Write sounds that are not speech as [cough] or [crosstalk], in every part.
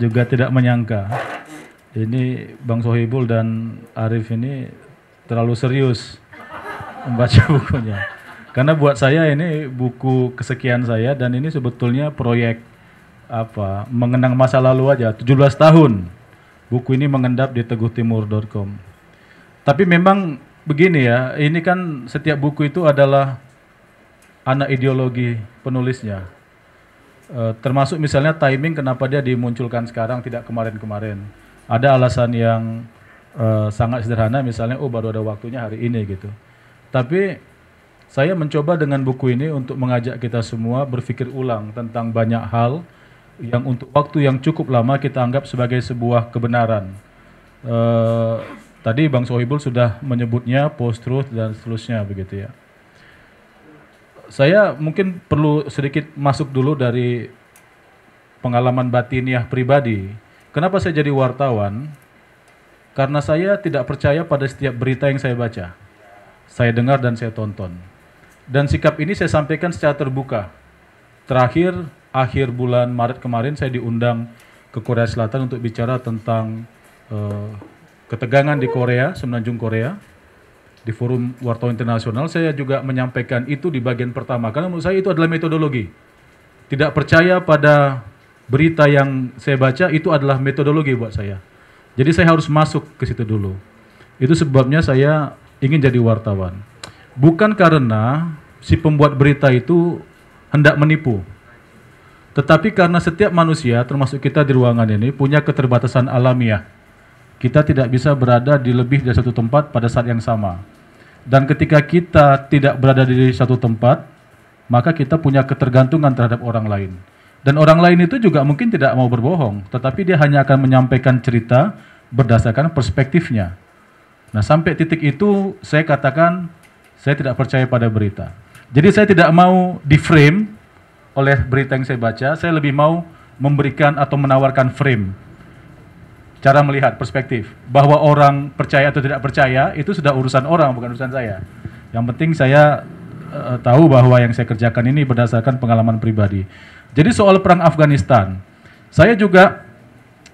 juga tidak menyangka ini Bang Sohibul dan Arif ini terlalu serius membaca [laughs] bukunya. Karena buat saya ini buku kesekian saya dan ini sebetulnya proyek apa mengenang masa lalu aja 17 tahun. Buku ini mengendap di teguhtimur.com. Tapi memang begini ya, ini kan setiap buku itu adalah anak ideologi penulisnya. Eh, termasuk misalnya timing kenapa dia dimunculkan sekarang tidak kemarin-kemarin. Ada alasan yang uh, sangat sederhana misalnya oh baru ada waktunya hari ini gitu. Tapi saya mencoba dengan buku ini untuk mengajak kita semua berpikir ulang tentang banyak hal yang untuk waktu yang cukup lama kita anggap sebagai sebuah kebenaran. Uh, tadi Bang Sohibul sudah menyebutnya post truth dan seterusnya begitu ya saya mungkin perlu sedikit masuk dulu dari pengalaman batiniah pribadi. Kenapa saya jadi wartawan? Karena saya tidak percaya pada setiap berita yang saya baca. Saya dengar dan saya tonton. Dan sikap ini saya sampaikan secara terbuka. Terakhir, akhir bulan Maret kemarin saya diundang ke Korea Selatan untuk bicara tentang uh, ketegangan di Korea, Semenanjung Korea di forum wartawan internasional saya juga menyampaikan itu di bagian pertama karena menurut saya itu adalah metodologi. Tidak percaya pada berita yang saya baca itu adalah metodologi buat saya. Jadi saya harus masuk ke situ dulu. Itu sebabnya saya ingin jadi wartawan. Bukan karena si pembuat berita itu hendak menipu. Tetapi karena setiap manusia termasuk kita di ruangan ini punya keterbatasan alamiah. Kita tidak bisa berada di lebih dari satu tempat pada saat yang sama. Dan ketika kita tidak berada di satu tempat, maka kita punya ketergantungan terhadap orang lain. Dan orang lain itu juga mungkin tidak mau berbohong, tetapi dia hanya akan menyampaikan cerita berdasarkan perspektifnya. Nah, sampai titik itu saya katakan saya tidak percaya pada berita. Jadi saya tidak mau di-frame oleh berita yang saya baca, saya lebih mau memberikan atau menawarkan frame cara melihat perspektif bahwa orang percaya atau tidak percaya itu sudah urusan orang bukan urusan saya yang penting saya uh, tahu bahwa yang saya kerjakan ini berdasarkan pengalaman pribadi jadi soal perang Afghanistan saya juga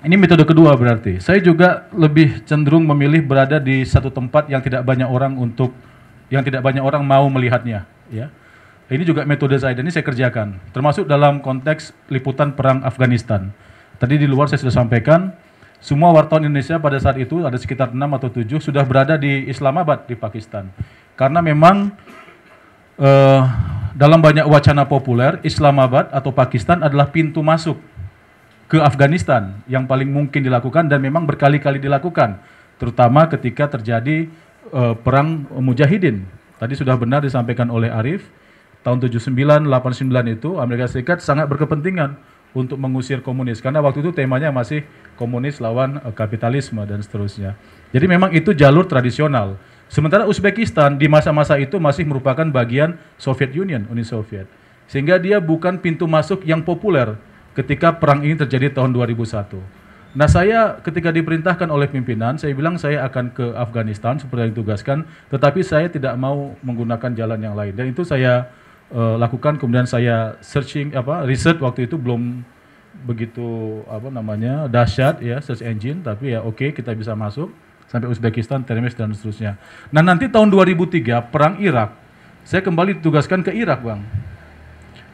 ini metode kedua berarti saya juga lebih cenderung memilih berada di satu tempat yang tidak banyak orang untuk yang tidak banyak orang mau melihatnya ya ini juga metode saya dan ini saya kerjakan termasuk dalam konteks liputan perang Afghanistan tadi di luar saya sudah sampaikan semua wartawan Indonesia pada saat itu ada sekitar 6 atau 7 sudah berada di Islamabad di Pakistan. Karena memang uh, dalam banyak wacana populer Islamabad atau Pakistan adalah pintu masuk ke Afghanistan yang paling mungkin dilakukan dan memang berkali-kali dilakukan terutama ketika terjadi uh, perang mujahidin. Tadi sudah benar disampaikan oleh Arif tahun 79 89 itu Amerika Serikat sangat berkepentingan untuk mengusir komunis karena waktu itu temanya masih komunis lawan eh, kapitalisme dan seterusnya. Jadi memang itu jalur tradisional. Sementara Uzbekistan di masa-masa itu masih merupakan bagian Soviet Union, Uni Soviet. Sehingga dia bukan pintu masuk yang populer ketika perang ini terjadi tahun 2001. Nah saya ketika diperintahkan oleh pimpinan, saya bilang saya akan ke Afghanistan seperti yang ditugaskan, tetapi saya tidak mau menggunakan jalan yang lain. Dan itu saya uh, lakukan kemudian saya searching apa riset waktu itu belum begitu apa namanya dahsyat ya search engine tapi ya oke okay, kita bisa masuk sampai Uzbekistan, Termes dan seterusnya. Nah nanti tahun 2003 perang Irak saya kembali ditugaskan ke Irak bang.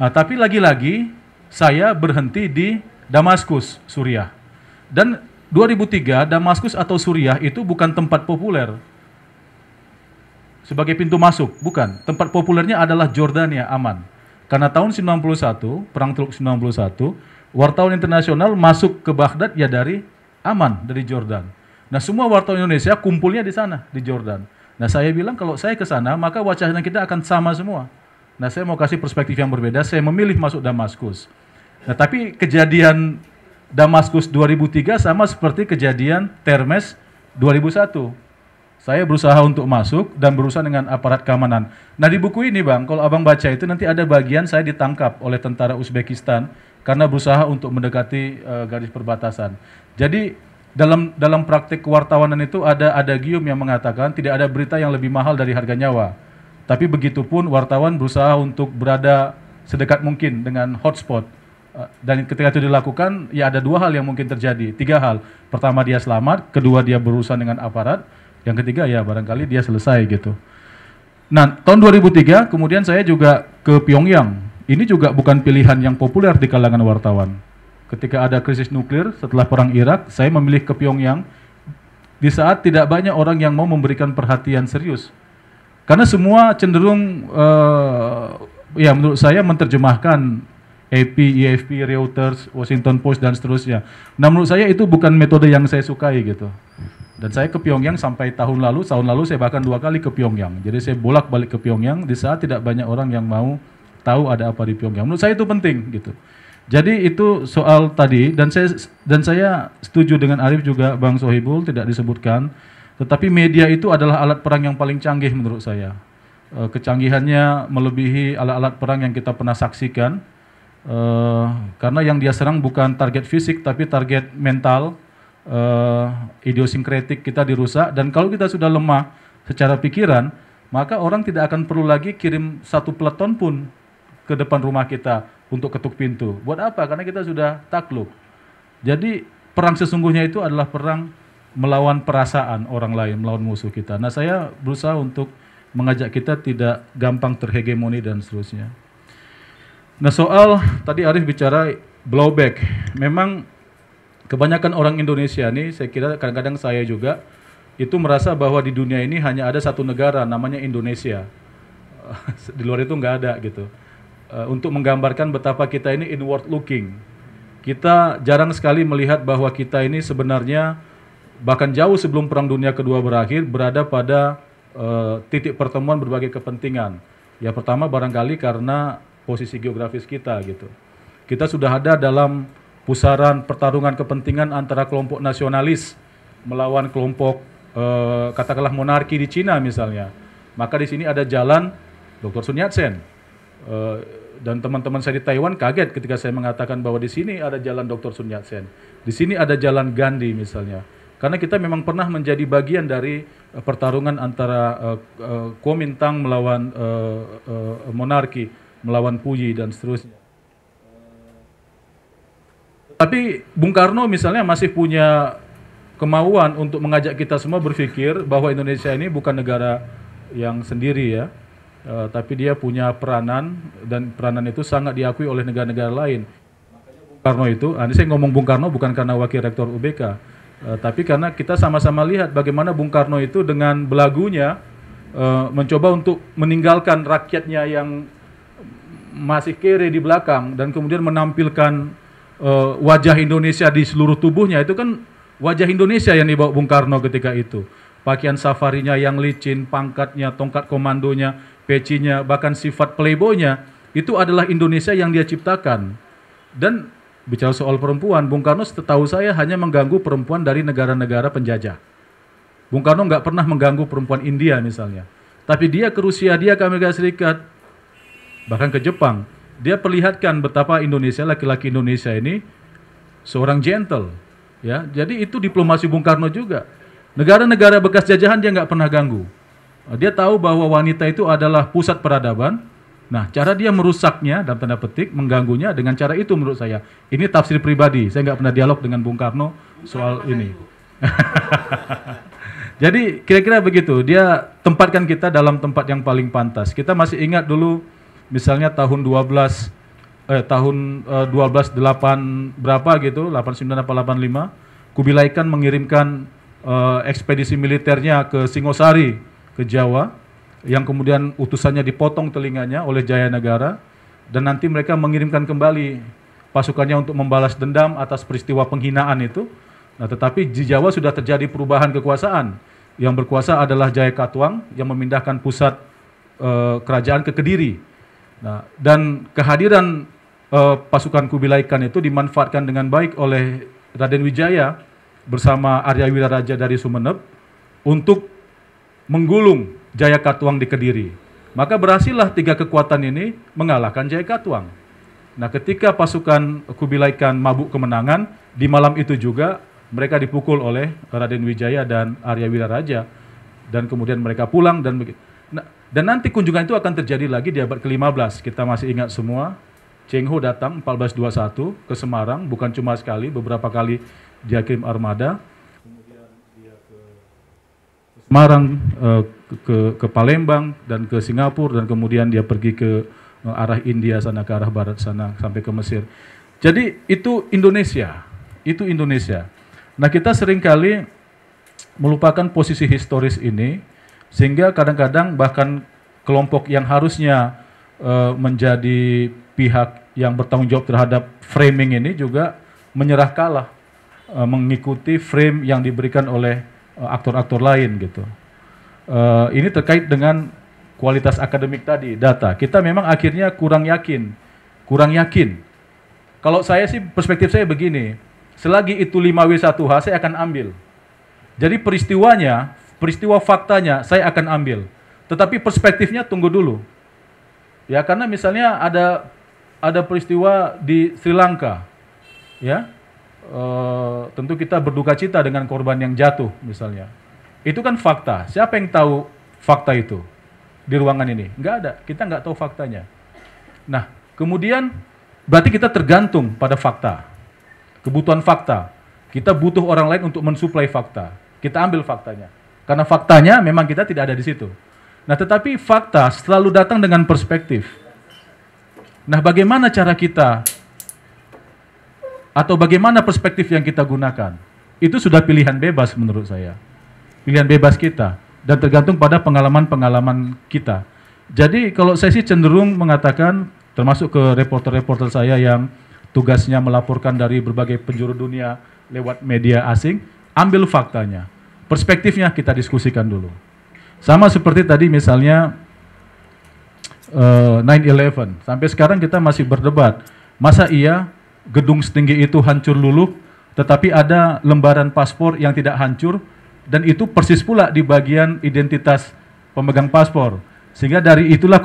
Nah, tapi lagi-lagi saya berhenti di Damaskus, Suriah. Dan 2003 Damaskus atau Suriah itu bukan tempat populer sebagai pintu masuk, bukan. Tempat populernya adalah Jordania aman. Karena tahun 91, perang Teluk 91, wartawan internasional masuk ke Baghdad ya dari aman, dari Jordan. Nah, semua wartawan Indonesia kumpulnya di sana, di Jordan. Nah, saya bilang kalau saya ke sana, maka wacana kita akan sama semua. Nah, saya mau kasih perspektif yang berbeda, saya memilih masuk Damaskus. Nah, tapi kejadian Damaskus 2003 sama seperti kejadian Termes 2001. Saya berusaha untuk masuk dan berusaha dengan aparat keamanan. Nah di buku ini bang, kalau abang baca itu nanti ada bagian saya ditangkap oleh tentara Uzbekistan karena berusaha untuk mendekati uh, garis perbatasan. Jadi dalam dalam praktik kewartawanan itu ada ada gium yang mengatakan tidak ada berita yang lebih mahal dari harga nyawa. Tapi begitupun wartawan berusaha untuk berada sedekat mungkin dengan hotspot. Eh, dan ketika itu dilakukan, ya ada dua hal yang mungkin terjadi. Tiga hal. Pertama dia selamat, kedua dia berurusan dengan aparat, yang ketiga ya barangkali dia selesai gitu. Nah, tahun 2003 kemudian saya juga ke Pyongyang. Ini juga bukan pilihan yang populer di kalangan wartawan. Ketika ada krisis nuklir setelah perang Irak, saya memilih ke Pyongyang di saat tidak banyak orang yang mau memberikan perhatian serius. Karena semua cenderung uh, ya menurut saya menerjemahkan AP, EFP, Reuters, Washington Post dan seterusnya. Nah, menurut saya itu bukan metode yang saya sukai gitu. Dan saya ke Pyongyang sampai tahun lalu, tahun lalu saya bahkan dua kali ke Pyongyang. Jadi saya bolak-balik ke Pyongyang di saat tidak banyak orang yang mau tahu ada apa di Pyongyang. Menurut saya itu penting gitu. Jadi itu soal tadi dan saya dan saya setuju dengan Arif juga Bang Sohibul tidak disebutkan, tetapi media itu adalah alat perang yang paling canggih menurut saya. Eh, kecanggihannya melebihi alat-alat perang yang kita pernah saksikan. Uh, karena yang dia serang bukan target fisik tapi target mental uh, eh, idiosinkretik kita dirusak dan kalau kita sudah lemah secara pikiran, maka orang tidak akan perlu lagi kirim satu peleton pun ke depan rumah kita untuk ketuk pintu. Buat apa? Karena kita sudah takluk. Jadi perang sesungguhnya itu adalah perang melawan perasaan orang lain, melawan musuh kita. Nah, saya berusaha untuk mengajak kita tidak gampang terhegemoni dan seterusnya. Nah, soal tadi Arif bicara blowback. Memang kebanyakan orang Indonesia nih, saya kira kadang-kadang saya juga itu merasa bahwa di dunia ini hanya ada satu negara namanya Indonesia. [laughs] di luar itu nggak ada gitu. Eh, untuk menggambarkan betapa kita ini inward looking. Kita jarang sekali melihat bahwa kita ini sebenarnya bahkan jauh sebelum Perang Dunia Kedua berakhir berada pada uh, titik pertemuan berbagai kepentingan. Ya pertama barangkali karena posisi geografis kita gitu. Kita sudah ada dalam pusaran pertarungan kepentingan antara kelompok nasionalis melawan kelompok eh, katakanlah monarki di Cina misalnya. Maka di sini ada jalan Dr. Sun Yat-sen. Eh, dan teman-teman saya di Taiwan kaget ketika saya mengatakan bahwa di sini ada jalan Dr. Sun Yat-sen. Di sini ada jalan Gandhi misalnya. Karena kita memang pernah menjadi bagian dari eh, pertarungan antara eh, eh, Kuomintang melawan monarki, melawan Puyi dan seterusnya. Tapi Bung Karno misalnya masih punya kemauan untuk mengajak kita semua berpikir bahwa Indonesia ini bukan negara yang sendiri ya, uh, tapi dia punya peranan dan peranan itu sangat diakui oleh negara-negara lain. Bung Karno itu, ah, ini saya ngomong Bung Karno bukan karena wakil rektor UBK, uh, eh, tapi karena kita sama-sama lihat bagaimana Bung Karno itu dengan belagunya uh, mencoba untuk meninggalkan rakyatnya yang masih kere di belakang dan kemudian menampilkan uh, wajah Indonesia di seluruh tubuhnya itu kan wajah Indonesia yang dibawa Bung Karno ketika itu. Pakaian safarinya yang licin, pangkatnya, tongkat komandonya, pecinya, bahkan sifat playboynya itu adalah Indonesia yang dia ciptakan. Dan bicara soal perempuan, Bung Karno setahu saya hanya mengganggu perempuan dari negara-negara penjajah. Bung Karno nggak pernah mengganggu perempuan India misalnya. Tapi dia ke Rusia, dia ke Amerika Serikat, bahkan ke Jepang dia perlihatkan betapa Indonesia laki-laki Indonesia ini seorang gentle ya jadi itu diplomasi Bung Karno juga negara-negara bekas jajahan dia nggak pernah ganggu dia tahu bahwa wanita itu adalah pusat peradaban nah cara dia merusaknya dalam tanda petik mengganggunya dengan cara itu menurut saya ini tafsir pribadi saya nggak pernah dialog dengan Bung Karno soal Bung ini [laughs] jadi kira-kira begitu dia tempatkan kita dalam tempat yang paling pantas kita masih ingat dulu misalnya tahun 12 eh, tahun eh, 128 berapa gitu 89 apa 85 Kubilai Khan mengirimkan eh, ekspedisi militernya ke Singosari ke Jawa yang kemudian utusannya dipotong telinganya oleh Jayanagara dan nanti mereka mengirimkan kembali pasukannya untuk membalas dendam atas peristiwa penghinaan itu. Nah, tetapi di Jawa sudah terjadi perubahan kekuasaan. Yang berkuasa adalah Jaya Katuang yang memindahkan pusat e, kerajaan ke Kediri. Nah, dan kehadiran uh, pasukan Kubilaikan itu dimanfaatkan dengan baik oleh Raden Wijaya bersama Arya Wiraraja dari Sumeneb untuk menggulung Jaya Katuang di Kediri. Maka berhasillah tiga kekuatan ini mengalahkan Jaya Katuang. Nah, ketika pasukan Kubilaikan mabuk kemenangan, di malam itu juga mereka dipukul oleh Raden Wijaya dan Arya Wiraraja dan kemudian mereka pulang dan begitu Nah, dan nanti kunjungan itu akan terjadi lagi di abad ke-15. Kita masih ingat semua, Cheng Ho datang 1421 ke Semarang, bukan cuma sekali, beberapa kali dia kirim armada. Kemudian dia ke, Semarang, eh, ke, ke Palembang, dan ke Singapura, dan kemudian dia pergi ke eh, arah India sana, ke arah barat sana, sampai ke Mesir. Jadi itu Indonesia, itu Indonesia. Nah kita seringkali melupakan posisi historis ini, sehingga kadang-kadang bahkan kelompok yang harusnya uh, menjadi pihak yang bertanggung jawab terhadap framing ini juga menyerah kalah uh, mengikuti frame yang diberikan oleh eh, aktor-aktor uh, lain gitu. Uh, ini terkait dengan kualitas akademik tadi data. Kita memang akhirnya kurang yakin, kurang yakin. Kalau saya sih perspektif saya begini, selagi itu 5W1H saya akan ambil. Jadi peristiwanya, peristiwa faktanya saya akan ambil. Tetapi perspektifnya tunggu dulu. Ya, karena misalnya ada ada peristiwa di Sri Lanka. Ya. E, tentu kita berduka cita dengan korban yang jatuh misalnya. Itu kan fakta. Siapa yang tahu fakta itu di ruangan ini? Enggak ada. Kita enggak tahu faktanya. Nah, kemudian berarti kita tergantung pada fakta. Kebutuhan fakta. Kita butuh orang lain untuk mensuplai fakta. Kita ambil faktanya. Karena faktanya memang kita tidak ada di situ. Nah, tetapi fakta selalu datang dengan perspektif. Nah, bagaimana cara kita atau bagaimana perspektif yang kita gunakan? Itu sudah pilihan bebas menurut saya. Pilihan bebas kita dan tergantung pada pengalaman-pengalaman kita. Jadi kalau saya sih cenderung mengatakan termasuk ke reporter-reporter saya yang tugasnya melaporkan dari berbagai penjuru dunia lewat media asing, ambil faktanya. Perspektifnya kita diskusikan dulu. Sama seperti tadi misalnya uh, eh, 9-11. Sampai sekarang kita masih berdebat. Masa iya gedung setinggi itu hancur luluh, tetapi ada lembaran paspor yang tidak hancur, dan itu persis pula di bagian identitas pemegang paspor. Sehingga dari itulah